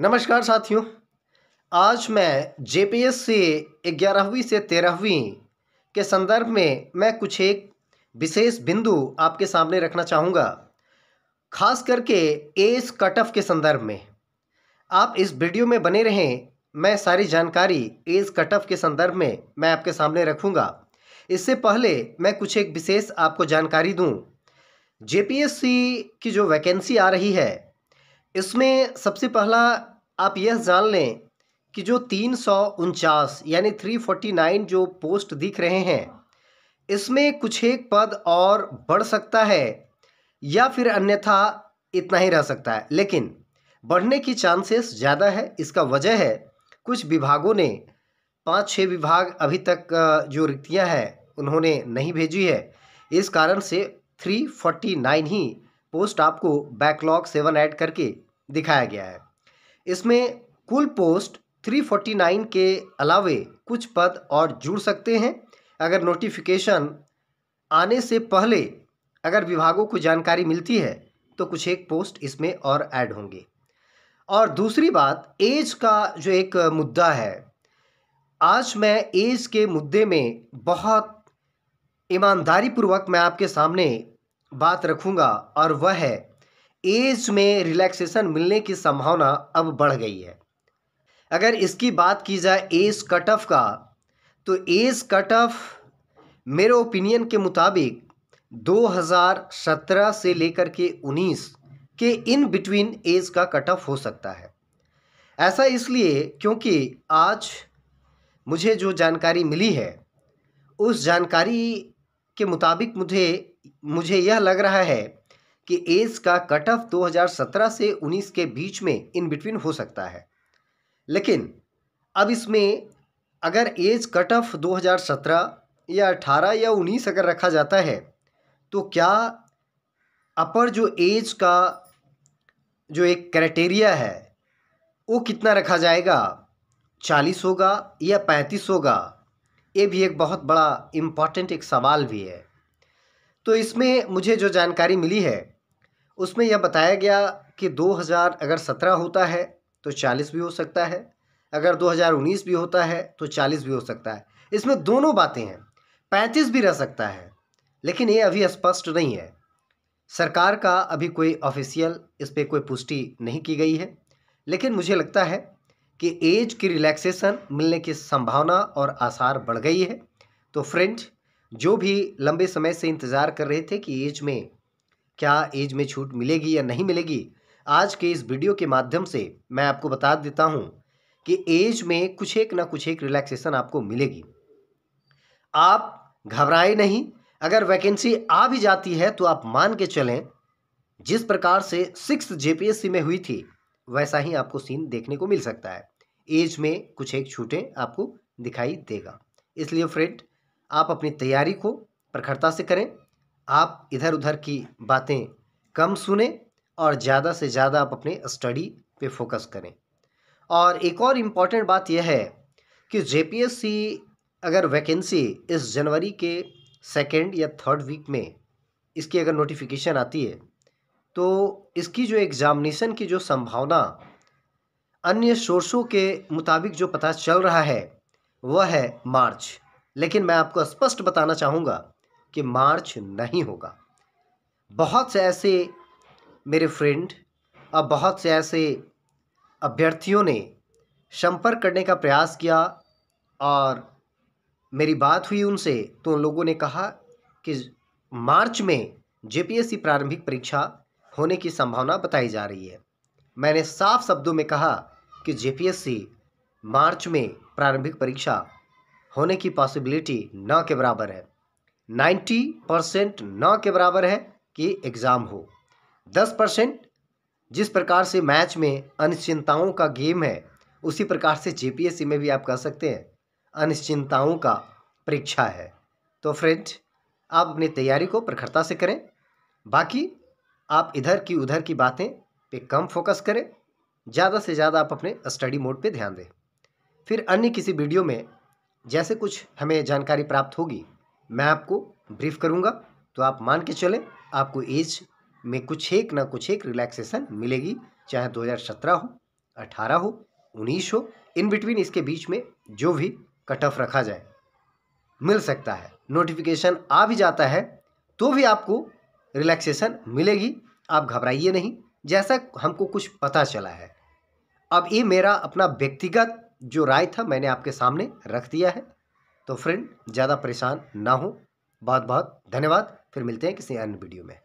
नमस्कार साथियों आज मैं जे पी एस से ग्यारहवीं से तेरहवीं के संदर्भ में मैं कुछ एक विशेष बिंदु आपके सामने रखना चाहूँगा खास करके एज कट ऑफ के संदर्भ में आप इस वीडियो में बने रहें मैं सारी जानकारी एज कट ऑफ के संदर्भ में मैं आपके सामने रखूँगा इससे पहले मैं कुछ एक विशेष आपको जानकारी दूँ जेपीएससी की जो वैकेंसी आ रही है इसमें सबसे पहला आप यह जान लें कि जो तीन सौ उनचास यानी थ्री फोर्टी नाइन जो पोस्ट दिख रहे हैं इसमें कुछ एक पद और बढ़ सकता है या फिर अन्यथा इतना ही रह सकता है लेकिन बढ़ने की चांसेस ज़्यादा है इसका वजह है कुछ विभागों ने पाँच छः विभाग अभी तक जो रिक्तियाँ हैं उन्होंने नहीं भेजी है इस कारण से थ्री फोर्टी नाइन ही पोस्ट आपको बैकलॉग सेवन ऐड करके दिखाया गया है इसमें कुल पोस्ट 349 के अलावे कुछ पद और जुड़ सकते हैं अगर नोटिफिकेशन आने से पहले अगर विभागों को जानकारी मिलती है तो कुछ एक पोस्ट इसमें और ऐड होंगे और दूसरी बात एज का जो एक मुद्दा है आज मैं एज के मुद्दे में बहुत ईमानदारी पूर्वक मैं आपके सामने बात रखूंगा और वह है एज में रिलैक्सेशन मिलने की संभावना अब बढ़ गई है अगर इसकी बात की जाए एज कट ऑफ का तो एज कट ऑफ मेरे ओपिनियन के मुताबिक 2017 से लेकर के 19 के इन बिटवीन एज का कट ऑफ हो सकता है ऐसा इसलिए क्योंकि आज मुझे जो जानकारी मिली है उस जानकारी के मुताबिक मुझे मुझे यह लग रहा है कि एज का कट ऑफ 2017 से 19 के बीच में इन बिटवीन हो सकता है लेकिन अब इसमें अगर एज कट ऑफ 2017 या 18 या 19 अगर रखा जाता है तो क्या अपर जो एज का जो एक क्राइटेरिया है वो कितना रखा जाएगा चालीस होगा या पैंतीस होगा ये भी एक बहुत बड़ा इम्पॉर्टेंट एक सवाल भी है तो इसमें मुझे जो जानकारी मिली है उसमें यह बताया गया कि 2000 अगर 17 होता है तो 40 भी हो सकता है अगर 2019 भी होता है तो 40 भी हो सकता है इसमें दोनों बातें हैं पैंतीस भी रह सकता है लेकिन ये अभी स्पष्ट नहीं है सरकार का अभी कोई ऑफिशियल इस पर कोई पुष्टि नहीं की गई है लेकिन मुझे लगता है कि एज की रिलैक्सेशन मिलने की संभावना और आसार बढ़ गई है तो फ्रेंड जो भी लंबे समय से इंतज़ार कर रहे थे कि एज में क्या एज में छूट मिलेगी या नहीं मिलेगी आज के इस वीडियो के माध्यम से मैं आपको बता देता हूँ कि एज में कुछ एक ना कुछ एक रिलैक्सेशन आपको मिलेगी आप घबराए नहीं अगर वैकेंसी आ भी जाती है तो आप मान के चलें जिस प्रकार से सिक्स जेपीएससी में हुई थी वैसा ही आपको सीन देखने को मिल सकता है एज में कुछ एक छूटें आपको दिखाई देगा इसलिए फ्रेंड आप अपनी तैयारी को प्रखरता से करें आप इधर उधर की बातें कम सुने और ज़्यादा से ज़्यादा आप अपने स्टडी पे फोकस करें और एक और इम्पॉर्टेंट बात यह है कि जे अगर वैकेंसी इस जनवरी के सेकेंड या थर्ड वीक में इसकी अगर नोटिफिकेशन आती है तो इसकी जो एग्ज़ामिनेशन की जो संभावना अन्य सोर्सों के मुताबिक जो पता चल रहा है वह है मार्च लेकिन मैं आपको स्पष्ट बताना चाहूँगा कि मार्च नहीं होगा बहुत से ऐसे मेरे फ्रेंड और बहुत से ऐसे अभ्यर्थियों ने संपर्क करने का प्रयास किया और मेरी बात हुई उनसे तो उन लोगों ने कहा कि मार्च में जेपीएससी प्रारंभिक परीक्षा होने की संभावना बताई जा रही है मैंने साफ शब्दों में कहा कि जेपीएससी मार्च में प्रारंभिक परीक्षा होने की पॉसिबिलिटी न के बराबर है नाइन्टी परसेंट न के बराबर है कि एग्ज़ाम हो दस परसेंट जिस प्रकार से मैच में अनिश्चितताओं का गेम है उसी प्रकार से जेपीएससी में भी आप कह सकते हैं अनिश्चितताओं का परीक्षा है तो फ्रेंड आप अपनी तैयारी को प्रखरता से करें बाकी आप इधर की उधर की बातें पे कम फोकस करें ज़्यादा से ज़्यादा आप अपने स्टडी मोड पे ध्यान दें फिर अन्य किसी वीडियो में जैसे कुछ हमें जानकारी प्राप्त होगी मैं आपको ब्रीफ करूँगा तो आप मान के चलें आपको एज में कुछ एक ना कुछ एक रिलैक्सेशन मिलेगी चाहे 2017 हो 18 हो 19 हो इन बिटवीन इसके बीच में जो भी कट ऑफ रखा जाए मिल सकता है नोटिफिकेशन आ भी जाता है तो भी आपको रिलैक्सेशन मिलेगी आप घबराइए नहीं जैसा हमको कुछ पता चला है अब ये मेरा अपना व्यक्तिगत जो राय था मैंने आपके सामने रख दिया है तो फ्रेंड ज़्यादा परेशान ना हो बहुत बहुत धन्यवाद फिर मिलते हैं किसी अन्य वीडियो में